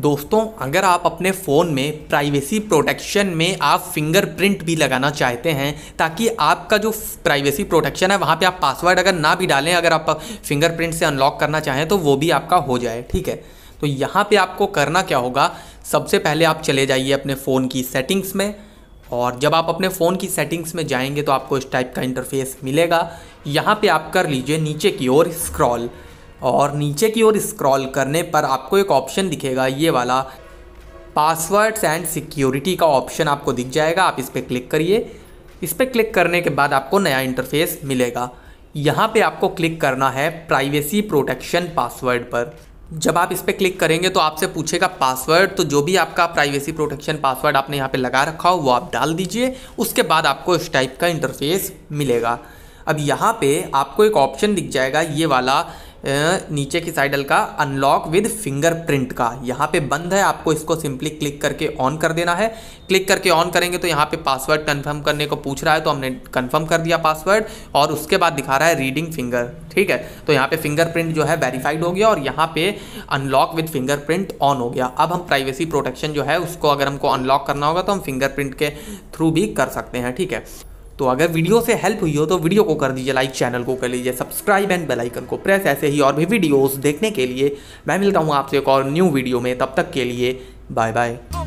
दोस्तों अगर आप अपने फ़ोन में प्राइवेसी प्रोटेक्शन में आप फिंगरप्रिंट भी लगाना चाहते हैं ताकि आपका जो प्राइवेसी प्रोटेक्शन है वहाँ पे आप पासवर्ड अगर ना भी डालें अगर आप फिंगरप्रिंट से अनलॉक करना चाहें तो वो भी आपका हो जाए ठीक है तो यहाँ पे आपको करना क्या होगा सबसे पहले आप चले जाइए अपने फ़ोन की सेटिंग्स में और जब आप अपने फ़ोन की सेटिंग्स में जाएंगे तो आपको इस टाइप का इंटरफेस मिलेगा यहाँ पर आप कर लीजिए नीचे की ओर स्क्रॉल और नीचे की ओर स्क्रॉल करने पर आपको एक ऑप्शन दिखेगा ये वाला पासवर्ड्स एंड सिक्योरिटी का ऑप्शन आपको दिख जाएगा आप इस पर क्लिक करिए इस पर क्लिक करने के बाद आपको नया इंटरफेस मिलेगा यहाँ पे आपको क्लिक करना है प्राइवेसी प्रोटेक्शन पासवर्ड पर जब आप इस पर क्लिक करेंगे तो आपसे पूछेगा पासवर्ड तो जो भी आपका प्राइवेसी प्रोटेक्शन पासवर्ड आपने यहाँ पे लगा रखा हो वो आप डाल दीजिए उसके बाद आपको इस टाइप का इंटरफेस मिलेगा अब यहाँ पे आपको एक ऑप्शन दिख जाएगा ये वाला नीचे की साइड हल्का अनलॉक विद फिंगरप्रिंट का यहाँ पे बंद है आपको इसको सिंपली क्लिक करके ऑन कर देना है क्लिक करके ऑन करेंगे तो यहाँ पे पासवर्ड कन्फर्म करने को पूछ रहा है तो हमने कन्फर्म कर दिया पासवर्ड और उसके बाद दिखा रहा है रीडिंग फिंगर ठीक है तो यहाँ पे फिंगरप्रिंट जो है वेरीफाइड हो गया और यहाँ पे अनलॉक विद फिंगरप्रिंट ऑन हो गया अब हम प्राइवेसी प्रोटेक्शन जो है उसको अगर हमको अनलॉक करना होगा तो हम फिंगरप्रिंट के थ्रू भी कर सकते हैं ठीक है तो अगर वीडियो से हेल्प हुई हो तो वीडियो को कर दीजिए लाइक चैनल को कर लीजिए सब्सक्राइब एंड बेल आइकन को प्रेस ऐसे ही और भी वीडियोस देखने के लिए मैं मिलता हूँ आपसे एक और न्यू वीडियो में तब तक के लिए बाय बाय